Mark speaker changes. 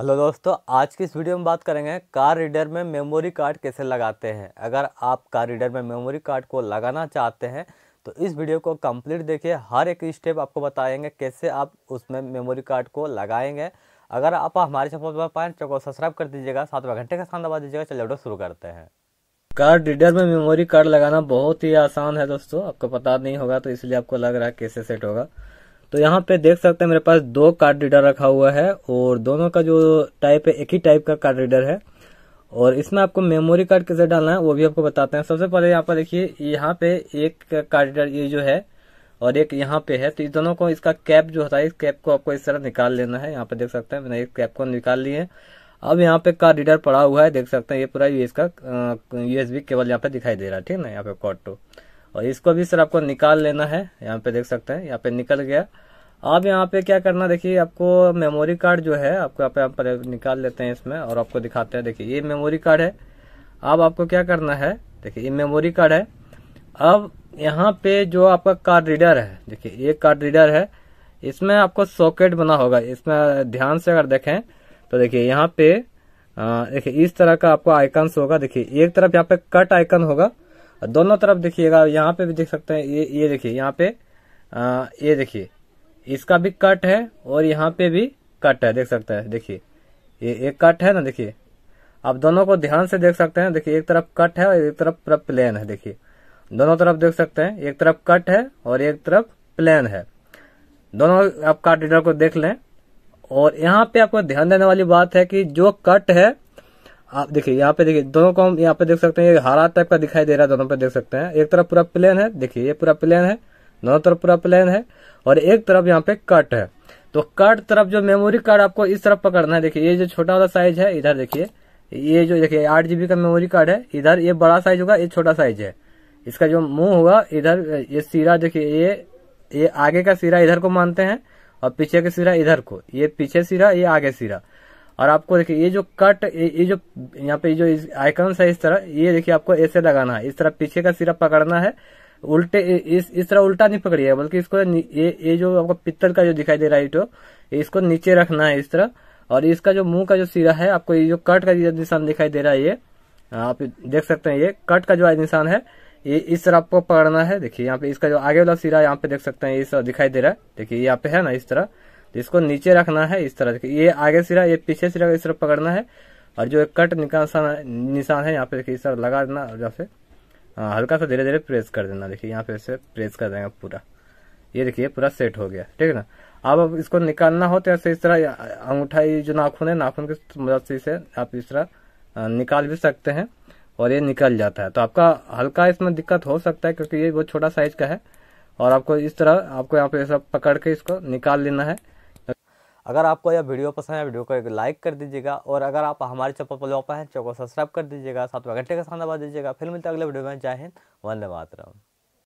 Speaker 1: hello दोस्तों आज की इस वीडियो में बात करेंगे कार रीडर में मेमोरी कार्ड कैसे लगाते हैं अगर आप कार रीडर में मेमोरी कार्ड को लगाना चाहते हैं तो इस वीडियो को कंप्लीट देखिए हर एक स्टेप आपको बताएंगे कैसे आप उसमें मेमोरी कार्ड को लगाएंगे अगर आप हमारे चैनल पर पाएँ चैनल को सब्सक्राइब कर दीजिएगा साथ में घंटे का स्थान दबा दीजिएगा चलो वीडियो शुरू करते हैं कार रीडर में मेमोरी कार्ड लगाना बहुत ही आसान है दोस्तों आपको पता नहीं होगा तो इसलिए आपको लग रहा है कैसे सेट होगा तो यहाँ पे देख सकते हैं मेरे पास दो कार्ड रीडर रखा हुआ है और दोनों का जो टाइप है एक ही टाइप का कार्ड रीडर है और इसमें आपको मेमोरी कार्ड कैसे डालना है वो भी आपको बताते हैं सबसे पहले यहाँ पर देखिए यहाँ पे एक कार्ड रीडर ये जो है और एक यहाँ पे है तो इस दोनों को इसका कैप जो होता है इस कैप को आपको इस तरह निकाल लेना है यहाँ पे देख सकते हैं मैंने इस कैप को निकाल लिए अब यहाँ पे कार्ड रीडर पड़ा हुआ है देख सकते हैं ये पूरा ये इसका यूएसबी केबल यहाँ पे दिखाई दे रहा है ठीक ना यहाँ पे कॉट टू और इसको भी सर आपको निकाल लेना है यहाँ पे देख सकते हैं यहाँ पे निकल गया अब यहाँ पे क्या करना देखिए आपको मेमोरी कार्ड जो है आपको यहाँ पे आप निकाल लेते हैं इसमें और आपको दिखाते हैं देखिए ये मेमोरी कार्ड है अब आपको क्या करना है देखिए ये मेमोरी कार्ड है अब यहाँ पे जो आपका कार्ड रीडर है देखिए ये कार्ड रीडर है इसमें आपको सॉकेट बना होगा इसमें ध्यान से अगर देखें तो देखिये यहाँ पे देखिये इस तरह का आपको आइकन होगा देखिये एक तरफ यहाँ पे कट आइकन होगा दोनों तरफ देखिएगा यहाँ पे भी देख सकते हैं ये ये देखिए यहाँ पे आ, ये देखिए इसका भी कट है और यहाँ पे भी कट है देख सकते हैं देखिए ये एक कट है ना देखिए आप दोनों को ध्यान से देख सकते हैं देखिए एक तरफ कट है और एक तरफ पूरा प्लेन है देखिए दोनों तरफ देख सकते हैं एक तरफ कट है और एक तरफ प्लेन है दोनों आप कार्ड रीडर को देख लें और यहाँ पे आपको ध्यान देने वाली बात है कि जो कट है आप देखिए यहाँ पे देखिए दोनों को हम यहाँ पे देख सकते हैं ये हरा टाइप का दिखाई दे रहा है दोनों पे देख सकते हैं एक तरफ पूरा प्लेन है देखिए ये पूरा प्लेन है दोनों तरफ पूरा प्लेन है और एक तरफ यहाँ पे कट है तो कट तरफ जो मेमोरी कार्ड आपको इस तरफ पकड़ना है देखिये ये जो छोटा वाला साइज है इधर देखिये ये जो देखिये आठ जीबी का मेमोरी कार्ड है इधर ये बड़ा साइज होगा ये छोटा साइज है इसका जो मुंह होगा इधर ये सिरा देखिए ये ये आगे का सिरा इधर को मानते हैं और पीछे का सिरा इधर को ये पीछे सिरा ये आगे सिरा और आपको देखिए ये जो कट ये जो यहाँ पे जो आइकन है इस तरह ये देखिए आपको ऐसे लगाना है इस तरह पीछे का सिरा पकड़ना है उल्टे इस इस तरह उल्टा नहीं पकड़िएगा बल्कि इसको ये ये जो आपको पित्तल का जो दिखाई दे रहा है इसको नीचे रखना है इस तरह और इसका जो मुंह का जो सिरा है आपको ये जो कट का जो निशान दिखाई दे रहा है ये आप देख सकते हैं ये कट का जो निशान है ये इस तरह आपको पकड़ना है देखिए यहाँ पे इसका जो आगे वाला सिरा यहाँ पे देख सकते हैं ये दिखाई दे रहा है देखिए यहाँ पे है ना इस तरह तो इसको नीचे रखना है इस तरह ये आगे सिरा ये पीछे सिरा इस तरह पकड़ना है और जो एक कट निशान निशान है यहाँ पे देखिए इस तरह लगा देना और जैसे से हाँ, हल्का सा धीरे धीरे प्रेस कर देना देखिए यहाँ पे इसे प्रेस कर देंगे पूरा ये देखिए पूरा सेट हो गया ठीक है ना अब इसको निकालना हो तो ऐसे इस तरह अंगूठा जो नाखून है नाखून की मदद से इसे आप इस तरह हाँ, निकाल भी सकते हैं और ये निकल जाता है तो आपका हल्का इसमें दिक्कत हो सकता है क्योंकि ये बहुत छोटा साइज का है और आपको इस तरह आपको यहाँ पे ऐसा पकड़ के इसको निकाल लेना है अगर आपको यह वीडियो पसंद है वीडियो को एक लाइक कर दीजिएगा और अगर आप हमारे चप्पल पर लॉपा हैं चैनल को सब्सक्राइब कर दीजिएगा साथ में घंटे का सामना दीजिएगा फिर मिलते अगले वीडियो में जय हिंद वंदे मातरम